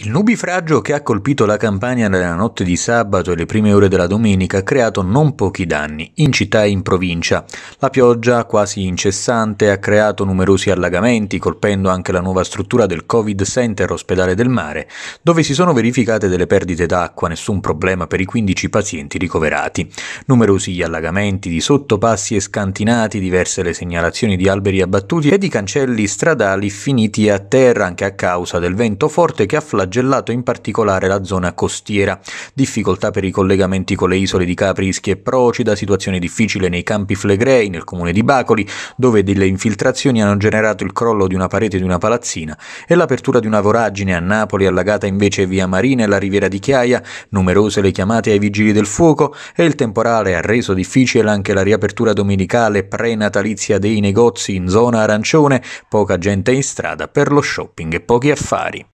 Il nubifragio che ha colpito la campagna nella notte di sabato e le prime ore della domenica ha creato non pochi danni in città e in provincia. La pioggia quasi incessante ha creato numerosi allagamenti, colpendo anche la nuova struttura del Covid Center Ospedale del Mare, dove si sono verificate delle perdite d'acqua, nessun problema per i 15 pazienti ricoverati. Numerosi gli allagamenti di sottopassi e scantinati, diverse le segnalazioni di alberi abbattuti e di cancelli stradali finiti a terra anche a causa del vento forte che ha flagellato flagellato in particolare la zona costiera, difficoltà per i collegamenti con le isole di Capri, Ischia e Procida, situazione difficile nei campi Flegrei, nel comune di Bacoli, dove delle infiltrazioni hanno generato il crollo di una parete di una palazzina e l'apertura di una voragine a Napoli allagata invece via Marina e la riviera di Chiaia, numerose le chiamate ai vigili del fuoco e il temporale ha reso difficile anche la riapertura domenicale pre-natalizia dei negozi in zona arancione, poca gente in strada per lo shopping e pochi affari.